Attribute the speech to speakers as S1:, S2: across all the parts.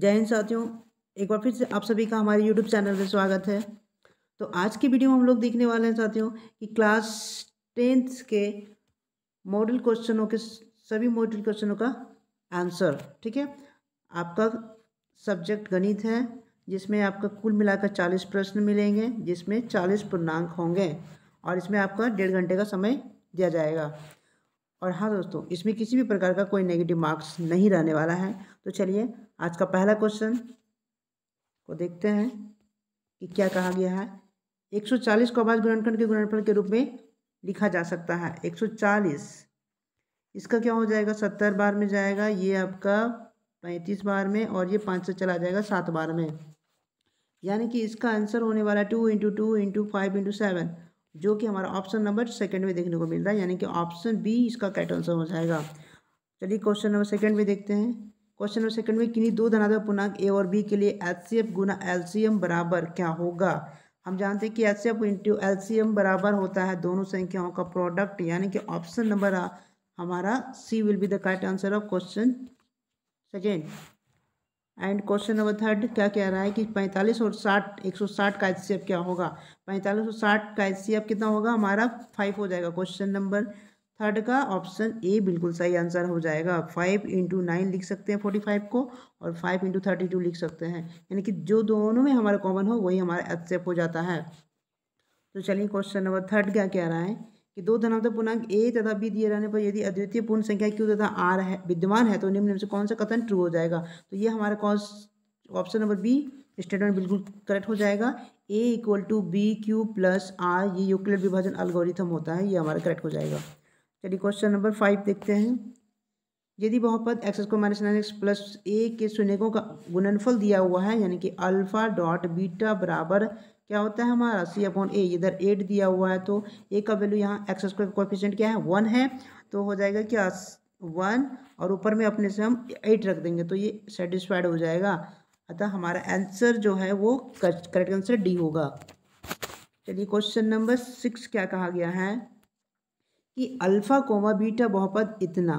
S1: जय हिंद साथियों एक बार फिर से आप सभी का हमारे यूट्यूब चैनल में स्वागत है तो आज की वीडियो में हम लोग देखने वाले हैं साथियों कि क्लास टेंथ के मॉडल क्वेश्चनों के सभी मॉडल क्वेश्चनों का आंसर ठीक है आपका सब्जेक्ट गणित है जिसमें आपका कुल मिलाकर चालीस प्रश्न मिलेंगे जिसमें चालीस पूर्णांक होंगे और इसमें आपका डेढ़ घंटे का समय दिया जाएगा और हाँ दोस्तों इसमें किसी भी प्रकार का कोई नेगेटिव मार्क्स नहीं रहने वाला है तो चलिए आज का पहला क्वेश्चन को देखते हैं कि क्या कहा गया है 140 को आवाज गुणनखंड के गुणनफल के रूप में लिखा जा सकता है 140 इसका क्या हो जाएगा सत्तर बार में जाएगा ये आपका पैंतीस बार में और ये पाँच से चला जाएगा सात बार में यानी कि इसका आंसर होने वाला two into two into five into seven जो कि हमारा ऑप्शन नंबर सेकंड में देखने को मिल रहा है यानी कि ऑप्शन बी इसका करेक्ट आंसर हो जाएगा चलिए क्वेश्चन नंबर सेकंड में देखते हैं क्वेश्चन नंबर सेकंड में किन्हीं दो धनात्मक पूर्णांक ए और बी के लिए एच सी एफ गुना एल सी एम बराबर क्या होगा हम जानते हैं कि H C F into L C M बराबर होता है दोनों संख्याओं का प्रोडक्ट यानी कि ऑप्शन नंबर हमारा C will be the correct answer of question second and question number third क्या कह रहा है कि पैंतालीस और साठ एक सौ साठ का एच क्या होगा पैंतालीस और साठ का एच कितना होगा हमारा फाइव हो जाएगा क्वेश्चन नंबर थर्ड का ऑप्शन ए बिल्कुल सही आंसर हो जाएगा फाइव इंटू नाइन लिख सकते हैं फोर्टी फाइव को और फाइव इंटू थर्टी टू लिख सकते हैं यानी कि जो दोनों में हमारा कॉमन हो वही हमारा एच हो जाता है तो चलिए क्वेश्चन नंबर थर्ड क्या कह रहा है कि दो धनात्मक पूर्णांक ए तथा बी दिए रहने पर यदि अद्वितीय पूर्ण संख्या क्यू तथा आर है विद्यमान है तो निम्न में से कौन सा कथन ट्रू हो जाएगा तो ये हमारा कौन ऑप्शन नंबर बी स्टेटमेंट बिल्कुल करेक्ट हो जाएगा A equal to B Q plus R ये यूक्लियर विभाजन अलगोरिथम होता है ये हमारा करेक्ट हो जाएगा चलिए क्वेश्चन नंबर फाइव देखते हैं यदि बहुपद X square minus nine X plus A के शून्यकों का गुणनफल दिया हुआ है यानी कि अल्फा डॉट बीटा बराबर क्या होता है हमारा सी अपॉन ए इधर एट दिया हुआ है तो ए का वैल्यू यहाँ एक्स स्क्वायर कोफिशेंट क्या है वन है तो हो जाएगा क्या वन और ऊपर में अपने से हम एट रख देंगे तो ये सेटिस्फाइड हो जाएगा अतः हमारा आंसर जो है वो करेक्ट आंसर डी होगा चलिए क्वेश्चन नंबर सिक्स क्या कहा गया है कि अल्फ़ा कोमा बीटा बहुपद इतना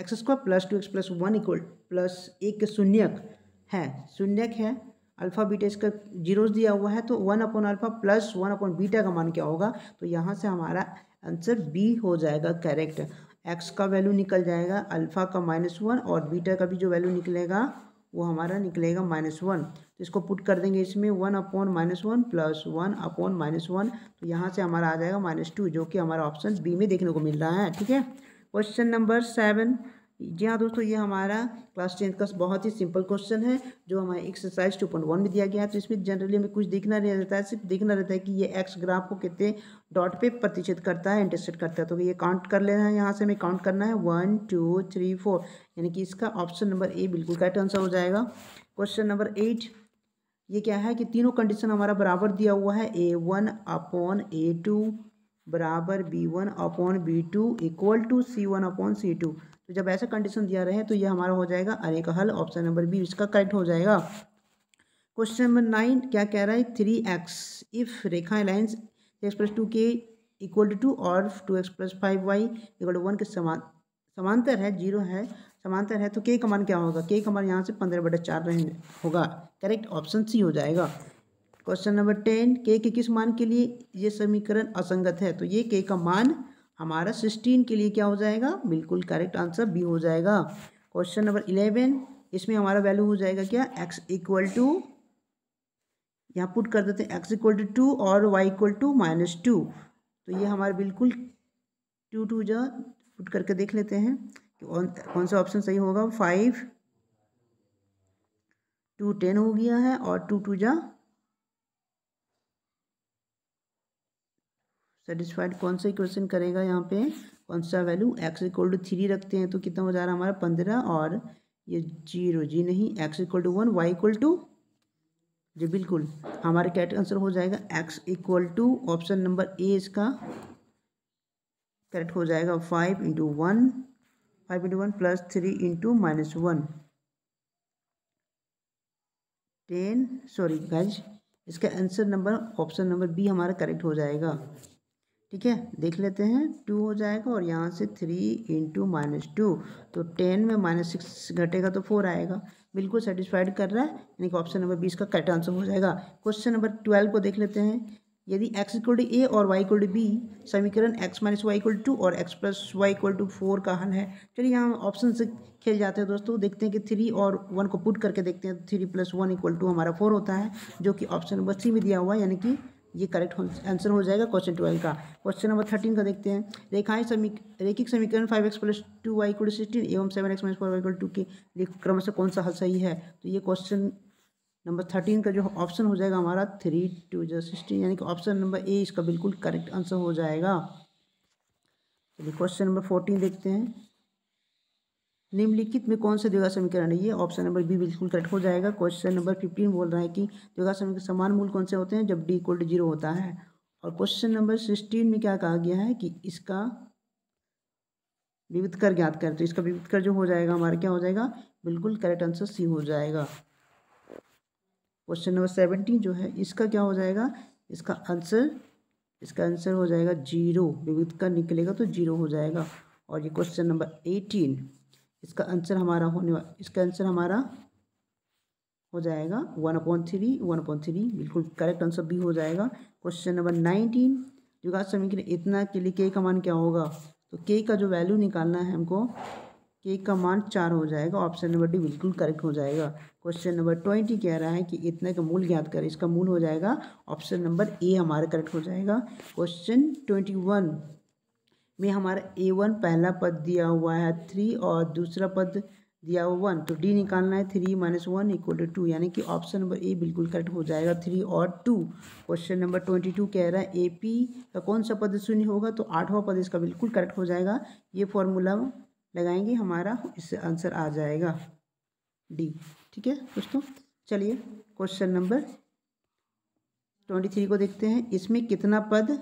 S1: X square plus two X plus one equal plus एक शून्यक है शून्यक है अल्फ़ा बीटा इसका जीरोस दिया हुआ है तो one upon alpha plus one upon beta का मान क्या होगा तो यहाँ से हमारा आंसर बी हो जाएगा करेक्ट एक्स का वैल्यू निकल जाएगा अल्फ़ा का माइनस वन और बीटा का भी जो वैल्यू निकलेगा वो हमारा निकलेगा माइनस वन तो इसको पुट कर देंगे इसमें one upon minus one plus one upon minus one तो यहाँ से हमारा आ जाएगा माइनस टू जो कि हमारा ऑप्शन बी में देखने को मिल रहा है ठीक है क्वेश्चन नंबर सेवन जी हाँ दोस्तों ये हमारा क्लास टेंथ का बहुत ही सिंपल क्वेश्चन है जो हमारे एक्सरसाइज टू पॉइंट वन में दिया गया है तो इसमें जनरली हमें कुछ देखना नहीं रहता है सिर्फ देखना रहता है कि ये एक्स ग्राफ को कितने डॉट पे प्रतिशत करता है इंटरसेट करता है तो ये काउंट कर लेना है यहाँ से हमें काउंट करना है वन टू थ्री फोर यानी कि इसका ऑप्शन नंबर ए बिल्कुल करेक्ट आंसर हो जाएगा क्वेश्चन नंबर एट ये क्या है कि तीनों कंडीशन हमारा बराबर दिया हुआ है A one upon A two बराबर B one upon B two equal to C one upon C two तो जब ऐसा कंडीशन दिया रहे तो ये हमारा हो जाएगा अरे का हल ऑप्शन नंबर बी इसका करेक्ट हो जाएगा क्वेश्चन नंबर नाइन क्या कह रहा है थ्री एक्स इफ रेखा lines X plus two K equal to two और two X plus five Y equal to one के समान समांतर है जीरो है समांतर है तो के का मान क्या होगा के का मान यहाँ से पंद्रह बटा चार रहेंगे होगा करेक्ट ऑप्शन सी हो जाएगा क्वेश्चन नंबर टेन के के किस मान के लिए ये समीकरण असंगत है तो ये के का मान हमारा सिक्सटीन के लिए क्या हो जाएगा बिल्कुल करेक्ट आंसर बी हो जाएगा क्वेश्चन नंबर इलेवन इसमें हमारा वैल्यू हो जाएगा क्या एक्स इक्वल टू यहाँ पुट कर देते हैं एक्स इक्वल टू टू और Y equal to minus two तो ये हमारा बिल्कुल टू टू जो पुट करके देख लेते हैं कि कौन सा ऑप्शन सही होगा फाइव टू टेन हो गया है और टू टू जा सेटिस्फाइड कौन सा इक्वेशन करेगा यहाँ पे कौन सा value X equal to three रखते हैं तो कितना हो जा रहा है हमारा पंद्रह और ये जीरो जी नहीं X equal to one Y equal to जी बिल्कुल हमारे कैट आंसर हो जाएगा X equal to option number A इसका करेक्ट हो जाएगा five into one five into one plus three into minus one ten sorry guys इसका answer number option number B हमारा करेक्ट हो जाएगा ठीक है देख लेते हैं टू हो जाएगा और यहाँ से थ्री इंटू माइनस टू तो टेन में माइनस सिक्स घटेगा तो फोर आएगा बिल्कुल सेटिस्फाइड कर रहा है यानी कि ऑप्शन नंबर बीस का करेक्ट आंसर हो जाएगा क्वेश्चन नंबर ट्वेल्व को देख लेते हैं यदि एक्स इक्वल टू ए और वाई इक्वल टू बी समीकरण X minus Y equal to और X plus Y equal to four का हल है चलिए यहाँ ऑप्शन से खेल जाते हैं दोस्तों देखते हैं कि थ्री और वन को पुट करके देखते हैं three plus one equal to हमारा फोर होता है जो कि ऑप्शन नंबर सी में दिया हुआ है यानी कि ये करेक्ट आंसर हो जाएगा क्वेश्चन ट्वेल्व का क्वेश्चन नंबर थर्टीन का देखते हैं रेखाएं समीक रेखिक समीकरण five X plus two Y कुल सिक्सटीन एवं seven X minus four Y two के क्रम से कौन सा हल सही है तो ये क्वेश्चन नंबर थर्टीन का जो ऑप्शन हो जाएगा हमारा थ्री टू जो सिक्सटीन यानी कि ऑप्शन नंबर ए इसका बिल्कुल करेक्ट आंसर हो जाएगा चलिए क्वेश्चन नंबर फोर्टीन देखते हैं निम्नलिखित में कौन सा द्विघात समीकरण है ये ऑप्शन नंबर बी बिल्कुल करेक्ट हो जाएगा क्वेश्चन नंबर फिफ्टीन बोल रहा है कि द्विघात समीकरण समान मूल कौन से होते हैं जब डी इक्वल टू जीरो होता है और क्वेश्चन नंबर सिक्सटीन में क्या कहा गया है कि इसका विविध कर ज्ञात करें तो इसका विविध कर जो हो जाएगा हमारा क्या हो जाएगा बिल्कुल करेक्ट आंसर सी हो जाएगा क्वेश्चन नंबर सेवेंटीन जो है इसका क्या हो जाएगा इसका आंसर इसका आंसर हो जाएगा जीरो विविध कर निकलेगा तो जीरो हो जाएगा और ये क्वेश्चन नंबर एटीन इसका आंसर हमारा होने इसका आंसर हमारा हो जाएगा one upon three one upon three बिल्कुल करेक्ट आंसर भी हो जाएगा क्वेश्चन नंबर नाइनटीन द्विघात समीकरण इतना के लिए के का मान क्या होगा तो के का जो वैल्यू निकालना है हमको के का मान चार हो जाएगा ऑप्शन नंबर डी बिल्कुल करेक्ट हो जाएगा क्वेश्चन नंबर ट्वेंटी कह रहा है कि इतने का मूल ज्ञात करें इसका मूल हो जाएगा ऑप्शन नंबर ए हमारा करेक्ट हो जाएगा क्वेश्चन ट्वेंटी वन में हमारा ए वन पहला पद दिया हुआ है थ्री और दूसरा पद दिया हुआ वन तो डी निकालना है three minus one equal to two यानी कि ऑप्शन नंबर ए बिल्कुल करेक्ट हो जाएगा थ्री और two question number twenty two कह रहा है ए पी का कौन सा पद शून्य होगा तो आठवां पद इसका बिल्कुल करेक्ट हो जाएगा ये फॉर्मूला लगाएंगे हमारा इससे आंसर आ जाएगा डी ठीक है दोस्तों चलिए क्वेश्चन नंबर ट्वेंटी थ्री को देखते हैं इसमें कितना पद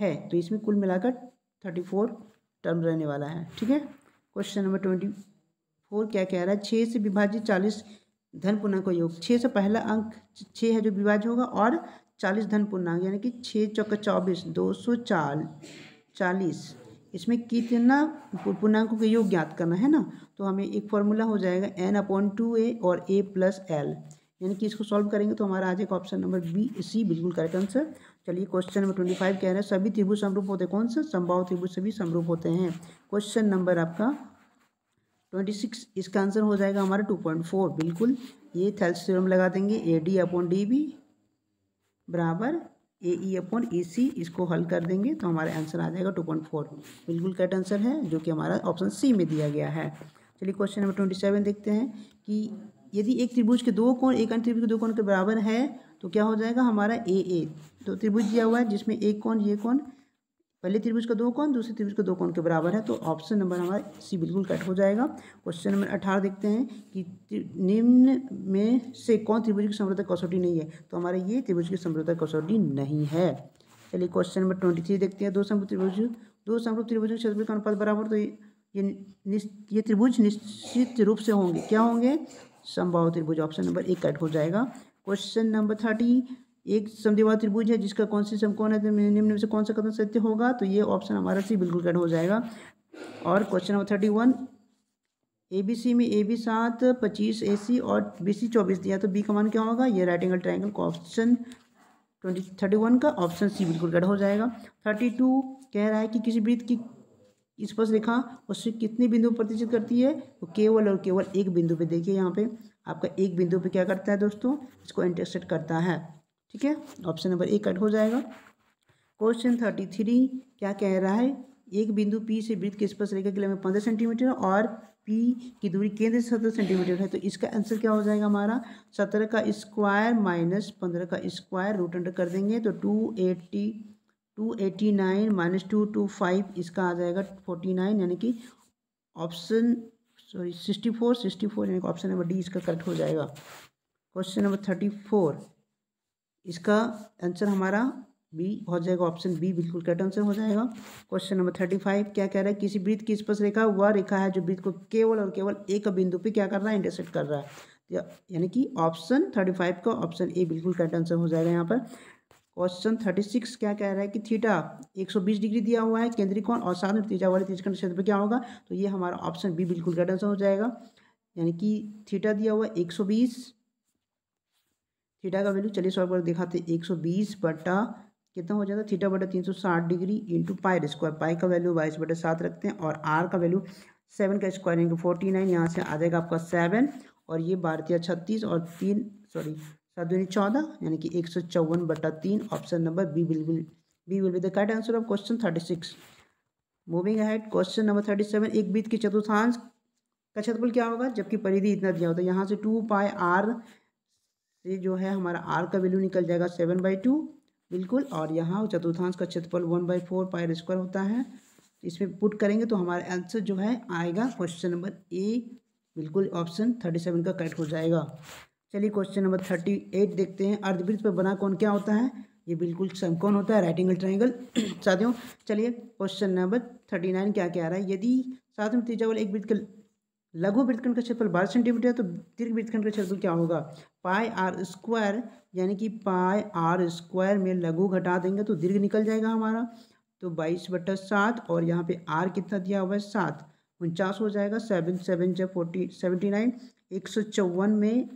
S1: है तो इसमें कुल मिलाकर थर्टी फोर टर्म रहने वाला है ठीक है क्वेश्चन नंबर ट्वेंटी फोर क्या कह रहा है छः से विभाजित चालीस धन पूर्णांक का योग छः से पहला अंक छः है जो विभाज होगा और चालीस धन पूर्णांक यानी कि छः चौक चौबीस दो सौ चाल चालीस इसमें कितना पूर्णांकों का योग ज्ञात करना है ना तो हमें एक फॉर्मूला हो जाएगा एन अपॉन टू ए और ए प्लस एल यानी कि इसको सॉल्व करेंगे तो हमारा आ जाएगा ऑप्शन नंबर बी सी बिल्कुल करेक्ट आंसर चलिए क्वेश्चन नंबर ट्वेंटी फाइव कह रहे हैं सभी त्रिभुज समरूप होते हैं कौन से संभाव त्रिभुज सभी समरूप होते हैं क्वेश्चन नंबर आपका ट्वेंटी सिक्स इसका आंसर हो जाएगा हमारा टू पॉइंट फोर बिल्कुल ये थेल्स थ्योरम लगा देंगे A D upon D B बराबर ए ई अपॉन ए सी इसको हल कर देंगे तो हमारा आंसर आ जाएगा टू पॉइंट फोर बिल्कुल करेक्ट आंसर है जो कि हमारा ऑप्शन सी में दिया गया है चलिए क्वेश्चन नंबर ट्वेंटी सेवन देखते हैं कि यदि एक त्रिभुज के दो कोण एक अन्य त्रिभुज के दो कोण के बराबर है तो क्या हो जाएगा हमारा ए ए तो त्रिभुज दिया हुआ है जिसमें एक कौन ये कौन पहले त्रिभुज का दो कौन दूसरे त्रिभुज का दो कौन के बराबर है तो ऑप्शन नंबर हमारा सी बिल्कुल कट हो जाएगा क्वेश्चन नंबर अठारह देखते हैं कि निम्न में से कौन त्रिभुज की समृद्धा कसौटी नहीं है तो हमारा ये त्रिभुज की समृद्धा कसौटी नहीं है चलिए क्वेश्चन नंबर ट्वेंटी थ्री देखते हैं दो समरूप त्रिभुज दो समरूप त्रिभुज के का अनुपात बराबर तो ये ये त्रिभुज निश्चित रूप से होंगे क्या होंगे संभव त्रिभुज ऑप्शन नंबर एक कट हो जाएगा क्वेश्चन नंबर थर्टी एक समझेवा त्रिभुज है जिसका कौन सी समकोण है तो निम्न में से कौन सा कथन सत्य होगा तो ये ऑप्शन हमारा सी बिल्कुल कट हो जाएगा और question number thirty one A B C में ए बी सात पच्चीस ए सी और बी सी चौबीस दिया तो बी का मान क्या होगा ये राइट एंगल ट्राइंगल का ऑप्शन ट्वेंटी थर्टी वन का ऑप्शन सी बिल्कुल कट हो जाएगा थर्टी टू कह रहा है कि किसी वृत्त की स्पर्श रेखा उससे कितने बिंदु प्रतिशत करती है तो केवल और केवल एक बिंदु पे देखिए यहाँ पे आपका एक बिंदु पे क्या करता है दोस्तों इसको इंटरसेट करता है ठीक है ऑप्शन नंबर ए कट हो जाएगा क्वेश्चन थर्टी थ्री क्या कह रहा है एक बिंदु पी से वृत्त के रेखा के हमें पंद्रह सेंटीमीटर और पी की दूरी केंद्र से सत्रह सेंटीमीटर है तो इसका आंसर क्या हो जाएगा हमारा सत्रह का स्क्वायर माइनस पंद्रह का स्क्वायर रूट अंडर कर देंगे तो two eighty two eighty nine minus two two five इसका आ जाएगा फोर्टी नाइन यानी कि option sorry sixty four sixty four यानी ऑप्शन नंबर डी इसका करेक्ट हो जाएगा क्वेश्चन नंबर थर्टी फोर इसका आंसर हमारा बी हो जाएगा ऑप्शन बी बिल्कुल करेक्ट आंसर हो जाएगा क्वेश्चन नंबर थर्टी फाइव क्या कह रहा है किसी वृत्त की स्पर्श रेखा वह रेखा है जो वृत्त को केवल और केवल एक बिंदु पे क्या कर रहा है इंटरसेक्ट कर रहा है यानी कि ऑप्शन थर्टी फाइव का ऑप्शन ए बिल्कुल करेक्ट आंसर हो जाएगा यहाँ पर क्वेश्चन थर्टी सिक्स क्या कह रहा है कि थीटा एक सौ बीस डिग्री दिया हुआ है केंद्रीय कोण और साथ में तीजा वाले त्रिजखंड क्षेत्र क्या होगा तो ये हमारा ऑप्शन बी बिल्कुल गलत आंसर हो जाएगा यानी कि थीटा दिया हुआ एक सौ बीस थीटा का वैल्यू चलिए सौ पर दिखाते एक सौ बीस बटा कितना हो जाता है थीटा बटा तीन सौ साठ degree into pi square pi का वैल्यू बाईस बटा सात रखते हैं और आर का वैल्यू सेवन का स्क्वायर यानी कि फोर्टी नाइन यहाँ से आ जाएगा आपका सेवन और ये भारतीय छत्तीस और तीन सॉरी सात दूनी चौदह यानी कि एक सौ चौवन बटा तीन option number B will will be will be the correct answer of question thirty six moving ahead question number thirty seven एक बीत के चतुर्थांश का क्षेत्रफल क्या होगा जबकि परिधि इतना दिया होता है यहाँ से टू पाए आर से जो है हमारा आर का वैल्यू निकल जाएगा सेवन बाई टू बिल्कुल और यहाँ चतुर्थांश का क्षेत्रफल one by four pi square होता है इसमें पुट करेंगे तो हमारा आंसर जो है आएगा क्वेश्चन नंबर ए बिल्कुल ऑप्शन थर्टी सेवन का करेक्ट हो जाएगा चलिए क्वेश्चन नंबर थर्टी एट देखते हैं अर्धवृत्त पर बना कौन क्या होता है ये बिल्कुल कौन होता है राइट एंगल ट्राइंगल साथियों चलिए क्वेश्चन नंबर थर्टी नाइन क्या क्या आ रहा है यदि साथ में वाले एक वृत्त का लघु वृत्तखंड का क्षेत्रफल बारह सेंटीमीटर है तो दीर्घ वृत्तखंड का क्षेत्रफल क्या होगा पाई आर स्क्वायर यानी कि पाई आर स्क्वायर में लघु घटा देंगे तो दीर्घ निकल जाएगा हमारा तो बाईस बटा सात और यहाँ पे आर कितना दिया हुआ है सात उनचास हो जाएगा सेवन सेवन जब फोर्टी सेवेंटी नाइन एक सौ चौवन में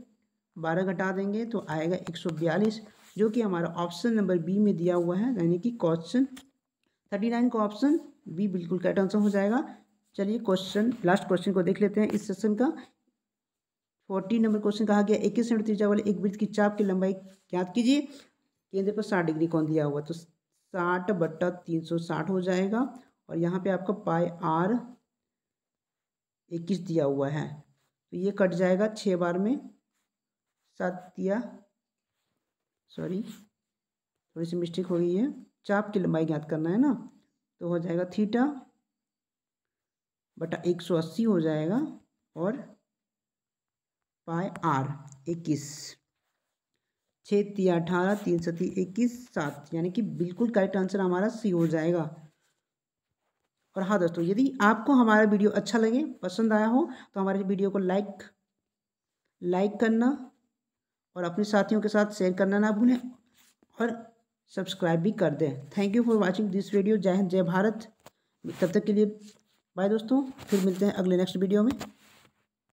S1: बारह घटा देंगे तो आएगा एक सौ बयालीस जो कि हमारा ऑप्शन नंबर बी में दिया हुआ है यानी कि क्वेश्चन थर्टी नाइन का ऑप्शन बी बिल्कुल करेक्ट आंसर हो जाएगा चलिए क्वेश्चन लास्ट क्वेश्चन को देख लेते हैं इस सेशन का फोर्टी नंबर क्वेश्चन कहा गया इक्कीस सेंट त्रिज्या वाले एक वृत्त की चाप की लंबाई याद कीजिए केंद्र पर साठ डिग्री कौन दिया हुआ तो साठ बट्टा तीन सौ साठ हो जाएगा और यहाँ पे आपका पाई आर इक्कीस दिया हुआ है तो ये कट जाएगा छः बार में चातिया सॉरी थोड़ी सी मिस्टेक हो गई है चाप की लंबाई ज्ञात करना है ना तो हो जाएगा थीटा बटा एक सौ अस्सी हो जाएगा और पाए आर इक्कीस छः तिया अठारह तीन सती इक्कीस सात यानी कि बिल्कुल करेक्ट आंसर हमारा सी हो जाएगा और हाँ दोस्तों यदि आपको हमारा वीडियो अच्छा लगे पसंद आया हो तो हमारे वीडियो को लाइक लाइक करना और अपने साथियों के साथ शेयर करना ना भूलें और सब्सक्राइब भी कर दें thank you for watching this video जय हिंद जय भारत तब तक के लिए बाय दोस्तों फिर मिलते हैं अगले नेक्स्ट वीडियो में